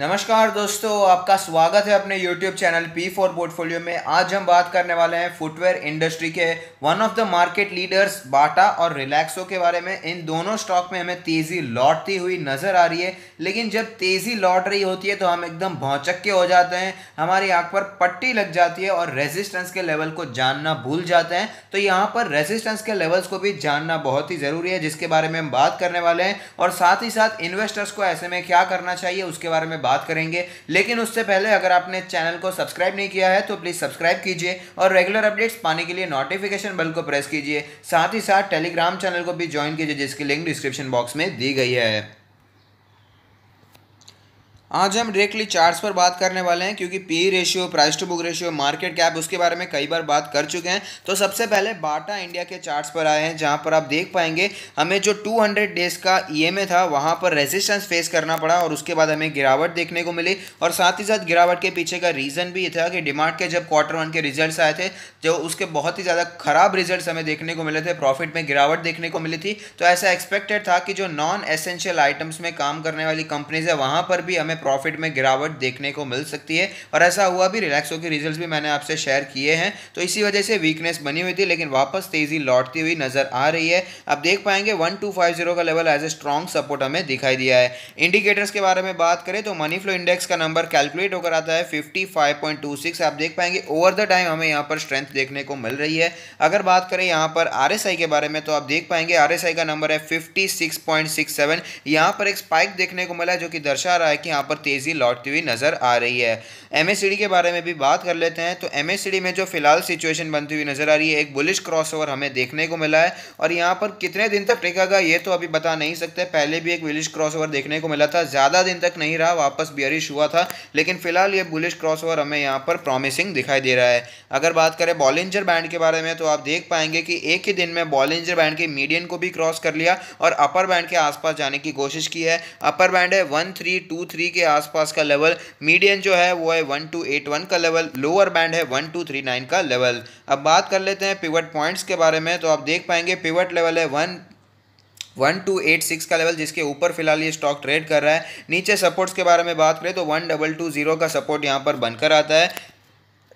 नमस्कार दोस्तों आपका स्वागत है अपने YouTube चैनल P4 पोर्टफोलियो में आज हम बात करने वाले हैं फुटवेयर इंडस्ट्री के one of the market leaders Bata और रिलैक्सो के बारे में इन दोनों स्टॉक में हमें तेज़ी लौटती हुई नज़र आ रही है लेकिन जब तेज़ी लौट रही होती है तो हम एकदम भौचक्के हो जाते हैं हमारी आँख पर पट्टी लग जाती है और रेजिस्टेंस के लेवल को जानना भूल जाते हैं तो यहाँ पर रेजिस्टेंस के लेवल्स को भी जानना बहुत ही ज़रूरी है जिसके बारे में हम बात करने वाले हैं और साथ ही साथ इन्वेस्टर्स को ऐसे में क्या करना चाहिए उसके बारे में बात करेंगे लेकिन उससे पहले अगर आपने चैनल को सब्सक्राइब नहीं किया है तो प्लीज़ सब्सक्राइब कीजिए और रेगुलर अपडेट्स पाने के लिए नोटिफिकेशन बल को प्रेस कीजिए साथ ही साथ टेलीग्राम चैनल को भी ज्वाइन कीजिए जिसकी लिंक डिस्क्रिप्शन बॉक्स में दी गई है आज हम डायरेक्टली चार्ट्स पर बात करने वाले हैं क्योंकि P ratio price to book ratio market cap उसके बारे में कई बार बात कर चुके हैं तो सबसे पहले बाटा इंडिया के चार्ट्स पर आए हैं जहां पर आप देख पाएंगे हमें जो 200 डेज का ईएमए e था वहां पर रेजिस्टेंस फेस करना पड़ा और उसके बाद हमें गिरावट देखने को मिली और साथ ही साथ गिरावट के पीछे का रीज़न भी ये था कि डिमांड के जब क्वार्टर वन के रिजल्ट आए थे जो उसके बहुत ही ज़्यादा खराब रिजल्ट हमें देखने को मिले थे प्रॉफिट में गिरावट देखने को मिली थी तो ऐसा एक्सपेक्टेड था कि जो नॉन एसेंशियल आइटम्स में काम करने वाली कंपनीज है वहाँ पर भी हमें प्रॉफिट में गिरावट देखने को मिल सकती है और ऐसा हुआ भी रिलैक्सो के रिजल्ट भी मैंने आपसे शेयर किए हैं तो इसी वजह से वीकनेस बनी हुई थी लेकिन वापस तेजी लौटती हुई नजर आ रही है आप देख पाएंगे वन टू फाइव जीरो का level as a strong support हमें दिखाई दिया है इंडिकेटर्स के बारे में बात करें तो मनी फ्लो इंडेक्स का नंबर कैलकुलेट होकर आता है fifty five point two six आप देख पाएंगे ओवर द टाइम हमें यहाँ पर स्ट्रेंथ देखने को मिल रही है अगर बात करें यहाँ पर आर एस आई के बारे में तो आप देख पाएंगे आर एस आई का नंबर है fifty six point six seven यहाँ पर एक स्पाइक देखने को मिला जो कि दर्शा रहा है कि यहाँ पर पर तेज़ी लौटती हुई नज़र आ रही है एम के बारे में भी बात कर लेते हैं तो एम में जो फिलहाल सिचुएशन बनती हुई नज़र आ रही है एक बुलिश क्रॉसओवर हमें देखने को मिला है और यहाँ पर कितने दिन तक टिकागा ये तो अभी बता नहीं सकते पहले भी एक बुलिश क्रॉसओवर देखने को मिला था ज़्यादा दिन तक नहीं रहा वापस बियरिश हुआ था लेकिन फिलहाल ये बुलिश क्रॉसओवर हमें यहाँ पर प्रॉमिसिंग दिखाई दे रहा है अगर बात करें बॉलिंजर बैंड के बारे में तो आप देख पाएंगे कि एक ही दिन में बॉलिंजर बैंड के मीडियन को भी क्रॉस कर लिया और अपर बैंड के आसपास जाने की कोशिश की है अपर बैंड है वन के आसपास का लेवल मीडियम जो है वो है वन का लेवल लोअर बैंड है नाइन का लेवल अब बात कर लेते हैं पिवट पॉइंट्स के बारे में तो आप देख पाएंगे पिवट लेवल है one one two eight six का लेवल जिसके ऊपर फिलहाल ये स्टॉक ट्रेड कर रहा है नीचे सपोर्ट्स के बारे में बात करें तो वन डबल टू जीरो का सपोर्ट यहाँ पर बनकर आता है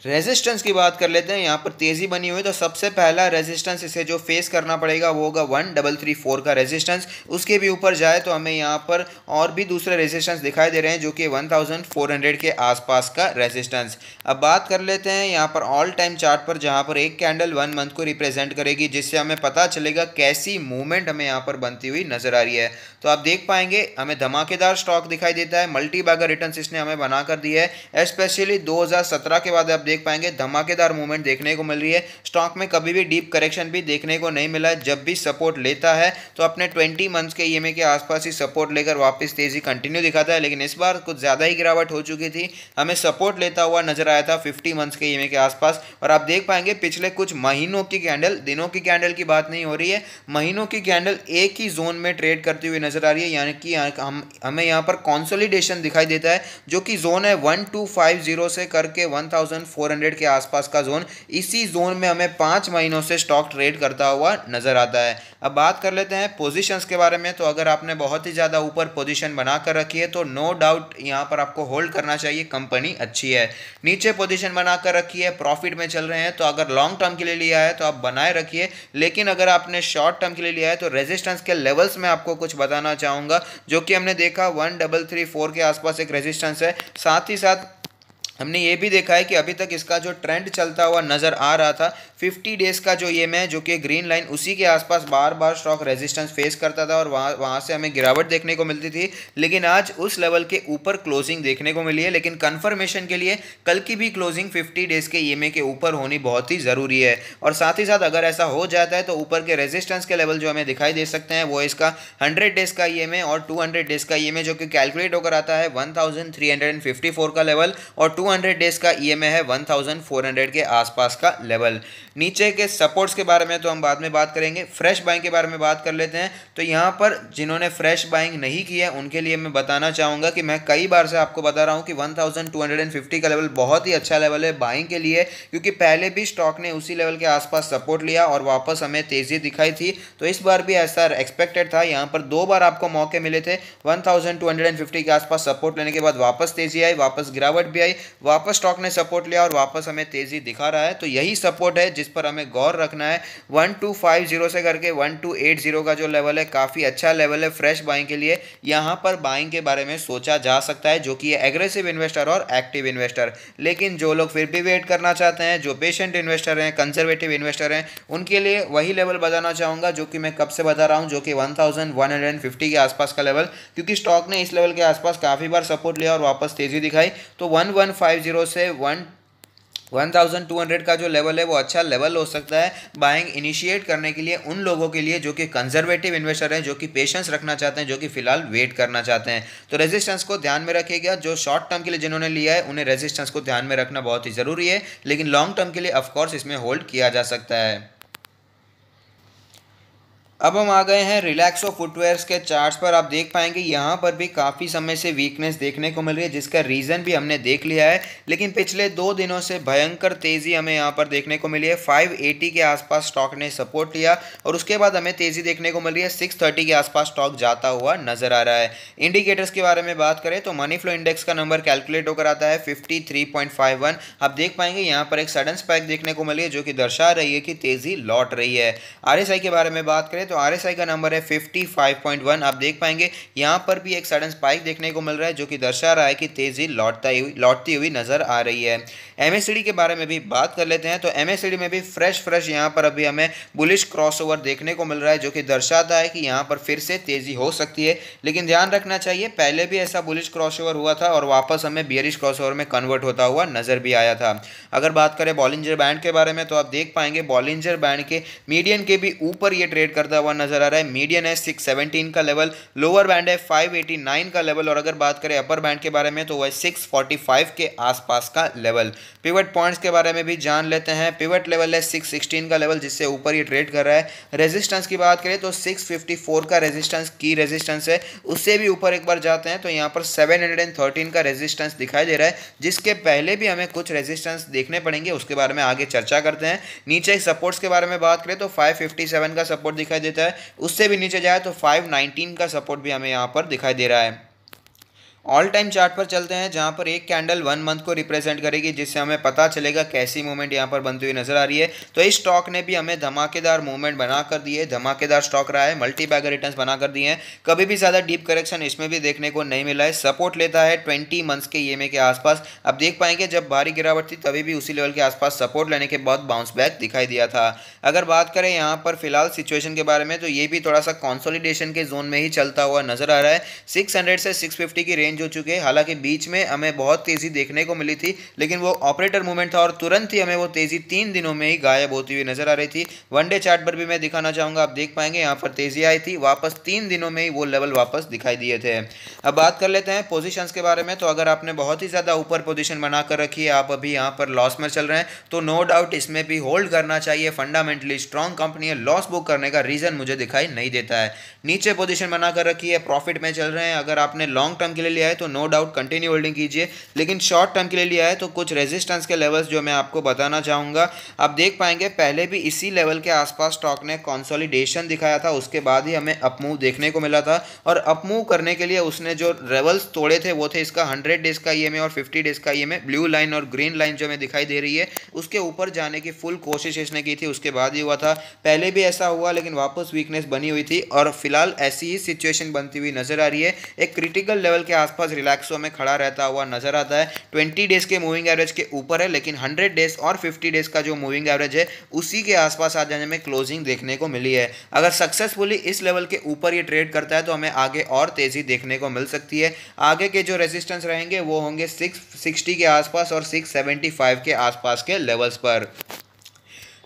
रेजिस्टेंस की बात कर लेते हैं यहाँ पर तेज़ी बनी हुई तो सबसे पहला रेजिस्टेंस इसे जो फेस करना पड़ेगा वो होगा वन डबल थ्री फोर का रेजिस्टेंस उसके भी ऊपर जाए तो हमें यहाँ पर और भी दूसरे रेजिस्टेंस दिखाई दे रहे हैं जो कि वन थाउजेंड फोर हंड्रेड के आसपास का रेजिस्टेंस अब बात कर लेते हैं यहाँ पर ऑल टाइम चार्ट पर जहाँ पर एक कैंडल वन मंथ को रिप्रेजेंट करेगी जिससे हमें पता चलेगा कैसी मूवमेंट हमें यहाँ पर बनती हुई नज़र आ रही है तो आप देख पाएंगे हमें धमाकेदार स्टॉक दिखाई देता है मल्टी बागर रिटर्न इसने हमें बनाकर दी है स्पेशली दो के बाद अब देख पाएंगे धमाकेदार मूवमेंट देखने को मिल रही है स्टॉक में कभी भी डीप करेक्शन भी देखने को नहीं मिला जब भी सपोर्ट लेता है तो अपने ट्वेंटी मंथ्स के ई के आसपास ही सपोर्ट लेकर वापस तेजी कंटिन्यू दिखाता है लेकिन इस बार कुछ ज़्यादा ही गिरावट हो चुकी थी हमें सपोर्ट लेता हुआ नजर आया था फिफ्टी मंथ्स के ई के आसपास और आप देख पाएंगे पिछले कुछ महीनों की कैंडल दिनों की कैंडल की बात नहीं हो रही है महीनों की कैंडल एक ही जोन में ट्रेड करती हुई नजर आ रही है यानी कि हम हमें यहाँ पर कॉन्सोलिडेशन दिखाई देता है जो कि जोन है वन टू फाइव जीरो से करके वन थाउजेंड 400 के आसपास का जोन इसी जोन में हमें पाँच महीनों से स्टॉक ट्रेड करता हुआ नज़र आता है अब बात कर लेते हैं पोजीशंस के बारे में तो अगर आपने बहुत ही ज़्यादा ऊपर पोजीशन बना कर रखी है तो नो डाउट यहाँ पर आपको होल्ड करना चाहिए कंपनी अच्छी है नीचे पोजिशन बना कर रखी है प्रॉफिट में चल रहे हैं तो अगर लॉन्ग टर्म के लिए लिया है तो आप बनाए रखिए लेकिन अगर आपने शॉर्ट टर्म के लिए लिया है तो रेजिस्टेंस के लेवल्स में आपको कुछ बताना चाहूँगा जो कि हमने देखा वन डबल थ्री फोर के आसपास एक रेजिस्टेंस है साथ ही साथ हमने ये भी देखा है कि अभी तक इसका जो ट्रेंड चलता हुआ नज़र आ रहा था 50 डेज़ का जो ये मैं जो कि ग्रीन लाइन उसी के आसपास बार बार स्टॉक रेजिस्टेंस फेस करता था और वहाँ वहाँ से हमें गिरावट देखने को मिलती थी लेकिन आज उस लेवल के ऊपर क्लोजिंग देखने को मिली है लेकिन कन्फर्मेशन के लिए कल की भी क्लोजिंग फिफ्टी डेज़ के ई e के ऊपर होनी बहुत ही ज़रूरी है और साथ ही साथ अगर ऐसा हो जाता है तो ऊपर के रेजिस्टेंस के लेवल जो हमें दिखाई दे सकते हैं वो इसका हंड्रेड डेज़ का ई e और टू डेज़ का ई e जो कि कैलकुलेट होकर आता है वन का लेवल और टू डेज़ का ई है वन के आसपास का लेवल नीचे के सपोर्ट्स के बारे में तो हम बाद में बात करेंगे फ्रेश बाइंग के बारे में बात कर लेते हैं तो यहाँ पर जिन्होंने फ्रेश बाइंग नहीं की है उनके लिए मैं बताना चाहूँगा कि मैं कई बार से आपको बता रहा हूँ कि 1250 का लेवल बहुत ही अच्छा लेवल है बाइंग के लिए क्योंकि पहले भी स्टॉक ने उसी लेवल के आसपास सपोर्ट लिया और वापस हमें तेज़ी दिखाई थी तो इस बार भी ऐसा एक्सपेक्टेड था यहाँ पर दो बार आपको मौके मिले थे वन के आसपास सपोर्ट लेने के बाद वापस तेज़ी आई वापस गिरावट भी आई वापस स्टॉक ने सपोर्ट लिया और वापस हमें तेज़ी दिखा रहा है तो यही सपोर्ट है जिस जिस पर हमें गौर रखना है वन टू फाइव जीरो से करके वन टू एट जीरो का जो लेवल है काफ़ी अच्छा लेवल है फ्रेश बाइंग के लिए यहाँ पर बाइंग के बारे में सोचा जा सकता है जो कि एग्रेसिव इन्वेस्टर और एक्टिव इन्वेस्टर लेकिन जो लोग फिर भी वेट करना चाहते हैं जो पेशेंट इन्वेस्टर हैं कंजर्वेटिव इन्वेस्टर हैं उनके लिए वही लेवल बताना चाहूँगा जो कि मैं कब से बता रहा हूँ जो कि वन के आसपास का लेवल क्योंकि स्टॉक ने इस लेवल के आसपास काफ़ी बार सपोर्ट लिया और वापस तेज़ी दिखाई तो वन से वन 1200 का जो लेवल है वो अच्छा लेवल हो सकता है बाइंग इनिशिएट करने के लिए उन लोगों के लिए जो कि कंजर्वेटिव इन्वेस्टर हैं जो कि पेशेंस रखना चाहते हैं जो कि फिलहाल वेट करना चाहते हैं तो रेजिस्टेंस को ध्यान में रखेगा जो शॉर्ट टर्म के लिए जिन्होंने लिया है उन्हें रेजिस्टेंस को ध्यान में रखना बहुत ही ज़रूरी है लेकिन लॉन्ग टर्म के लिए ऑफकोर्स इसमें होल्ड किया जा सकता है अब हम आ गए हैं रिलैक्सो फुटवेयर्स के चार्ट्स पर आप देख पाएंगे यहाँ पर भी काफ़ी समय से वीकनेस देखने को मिल रही है जिसका रीज़न भी हमने देख लिया है लेकिन पिछले दो दिनों से भयंकर तेज़ी हमें यहाँ पर देखने को मिली है 580 के आसपास स्टॉक ने सपोर्ट लिया और उसके बाद हमें तेज़ी देखने को मिल रही है सिक्स के आसपास स्टॉक जाता हुआ नज़र आ रहा है इंडिकेटर्स के बारे में बात करें तो मनी फ्लो इंडेक्स का नंबर कैलकुलेट होकर आता है फिफ्टी आप देख पाएंगे यहाँ पर एक सडन स्पैक देखने को मिली है जो कि दर्शा रही है कि तेज़ी लौट रही है आर के बारे में बात करें तो आर का नंबर है 55.1 आप देख पाएंगे यहाँ पर भी एक सडन स्पाइक देखने को मिल रहा है जो कि दर्शा रहा है कि तेज़ी लौटता हुई लौटती हुई नज़र आ रही है एम के बारे में भी बात कर लेते हैं तो एम में भी फ्रेश फ्रेश यहाँ पर अभी हमें बुलिश क्रॉस देखने को मिल रहा है जो कि दर्शाता है कि यहाँ पर फिर से तेज़ी हो सकती है लेकिन ध्यान रखना चाहिए पहले भी ऐसा बुलिश क्रॉस हुआ था और वापस हमें बियरिश क्रॉस में कन्वर्ट होता हुआ नज़र भी आया था अगर बात करें बॉलिंजर बैंड के बारे में तो आप देख पाएंगे बॉलिंजर बैंड के मीडियन के भी ऊपर ये ट्रेड करता करता हुआ नजर आ रहा है मीडियन है 617 का लेवल लोअर बैंड है 589 का लेवल और अगर बात करें अपर बैंड के बारे में तो वह सिक्स 645 के आसपास का लेवल पिवट पॉइंट्स के बारे में भी जान लेते हैं पिवट लेवल है 616 का लेवल जिससे ऊपर ये ट्रेड कर रहा है रेजिस्टेंस की बात करें तो 654 का रेजिस्टेंस की रेजिस्टेंस है उससे भी ऊपर एक बार जाते हैं तो यहाँ पर 713 का रेजिस्टेंस दिखाई दे रहा है जिसके पहले भी हमें कुछ रेजिस्टेंस देखने पड़ेंगे उसके बारे में आगे चर्चा करते हैं नीचे सपोर्ट्स के बारे में बात करें तो 557 का सपोर्ट दिखाई देता है उससे भी नीचे जाए तो फाइव नाइनटीन का सपोर्ट भी हमें यहाँ पर दिखाई दे रहा है ऑल टाइम चार्ट पर चलते हैं जहां पर एक कैंडल वन मंथ को रिप्रेजेंट करेगी जिससे हमें पता चलेगा कैसी मूवमेंट यहां पर बनती हुई नजर आ रही है तो इस स्टॉक ने भी हमें धमाकेदार मूवमेंट बना कर धमाकेदार स्टॉक रहा है मल्टी बैगर रिटर्न बना कर दिए हैं कभी भी ज़्यादा डीप करेक्शन इसमें भी देखने को नहीं मिला है सपोर्ट लेता है ट्वेंटी मंथ्स के ई के आसपास अब देख पाएंगे जब भारी गिरावट थी तभी भी उसी लेवल के आसपास सपोर्ट लेने के बाद बाउंस बैक दिखाई दिया था अगर बात करें यहाँ पर फिलहाल सिचुएशन के बारे में तो ये भी थोड़ा सा कॉन्सोलिडेशन के जोन में ही चलता हुआ नजर आ रहा है सिक्स से सिक्स की रेंज चेंज हो चुके हैं हालांकि बीच में हमें बहुत तेज़ी देखने को मिली थी लेकिन वो ऑपरेटर मूवमेंट था और तुरंत ही हमें वो तेज़ी तीन दिनों में ही गायब होती हुई नजर आ रही थी वनडे चार्ट पर भी मैं दिखाना चाहूँगा आप देख पाएंगे यहाँ पर तेज़ी आई थी वापस तीन दिनों में ही वो लेवल वापस दिखाई दिए थे अब बात कर लेते हैं पोजिशन के बारे में तो अगर आपने बहुत ही ज़्यादा ऊपर पोजिशन बना कर रखी है आप अभी यहाँ पर लॉस में चल रहे हैं तो नो डाउट इसमें भी होल्ड करना चाहिए फंडामेंटली स्ट्रॉन्ग कंपनी है लॉस बुक करने का रीज़न मुझे दिखाई नहीं देता है नीचे पोजिशन बना कर रखी है प्रॉफिट में चल रहे हैं अगर आपने लॉन्ग टर्म के लिए लिया लिया है तो नो डाउट कंटिन्यू होल्डिंग कीजिए लेकिन शॉर्ट टर्म के लिए लिया है तो कुछ रेजिस्टेंस के लेवल्स जो मैं आपको बताना चाहूँगा आप देख पाएंगे पहले भी इसी लेवल के आसपास स्टॉक ने कॉन्सोलिडेशन दिखाया था उसके बाद ही हमें अपमूव देखने को मिला था और अपमूव करने के लिए उसने जो लेवल्स तोड़े थे वो थे इसका हंड्रेड डेज का ई e और फिफ्टी डेज का ई ब्लू लाइन और ग्रीन लाइन जो हमें दिखाई दे रही है उसके ऊपर जाने की फुल कोशिश इसने की थी उसके बाद ही हुआ था पहले भी ऐसा हुआ लेकिन वापस वीकनेस बनी हुई थी और फिलहाल ऐसी ही सिचुएशन बनती हुई नजर आ रही है एक क्रिटिकल लेवल के आसपास आसपास रिलैक्सो में खड़ा रहता हुआ नजर आता है ट्वेंटी डेज के मूविंग एवरेज के ऊपर है लेकिन हंड्रेड डेज और फिफ्टी डेज का जो मूविंग एवरेज है उसी के आसपास आ जाने में क्लोजिंग देखने को मिली है अगर सक्सेसफुली इस लेवल के ऊपर ये ट्रेड करता है तो हमें आगे और तेज़ी देखने को मिल सकती है आगे के जो रेजिस्टेंस रहेंगे वो होंगे सिक्स सिक्सटी के आसपास और सिक्स सेवेंटी फाइव के आसपास के लेवल्स पर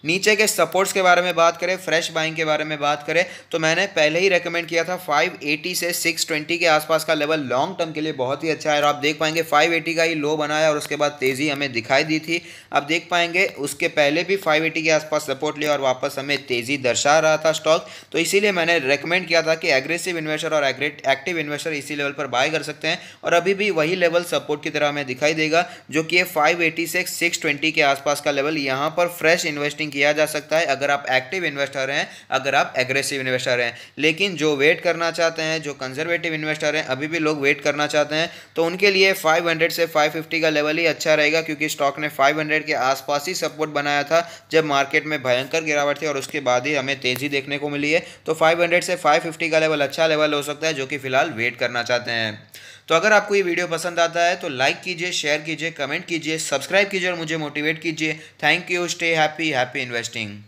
नीचे के सपोर्ट्स के बारे में बात करें फ्रेश बाइंग के बारे में बात करें तो मैंने पहले ही रेकमेंड किया था 580 से 620 के आसपास का लेवल लॉन्ग टर्म के लिए बहुत ही अच्छा है और आप देख पाएंगे 580 का ही लो बनाया और उसके बाद तेज़ी हमें दिखाई दी थी आप देख पाएंगे उसके पहले भी फाइव के आसपास सपोर्ट लिया और वापस हमें तेज़ी दर्शा रहा था स्टॉक तो इसीलिए मैंने रिकमेंड किया था कि एग्रेसिव इन्वेस्टर और एक्टिव इन्वेस्टर इसी लेवल पर बाय कर सकते हैं और अभी भी वही लेवल सपोर्ट की तरह हमें दिखाई देगा जो कि फाइव एटी से सिक्स के आसपास का लेवल यहाँ पर फ्रेश इन्वेस्टिंग ट्रेडिंग किया जा सकता है अगर आप एक्टिव इन्वेस्टर हैं अगर आप एग्रेसिव इन्वेस्टर हैं लेकिन जो वेट करना चाहते हैं जो कंजर्वेटिव इन्वेस्टर हैं अभी भी लोग वेट करना चाहते हैं तो उनके लिए 500 से 550 का लेवल ही अच्छा रहेगा क्योंकि स्टॉक ने 500 के आसपास ही सपोर्ट बनाया था जब मार्केट में भयंकर गिरावट थी और उसके बाद ही हमें तेज़ी देखने को मिली है तो फाइव से फाइव का लेवल अच्छा लेवल हो सकता है जो कि फिलहाल वेट करना चाहते हैं तो अगर आपको ये वीडियो पसंद आता है तो लाइक कीजिए शेयर कीजिए कमेंट कीजिए सब्सक्राइब कीजिए और मुझे मोटिवेट कीजिए thank you stay happy happy investing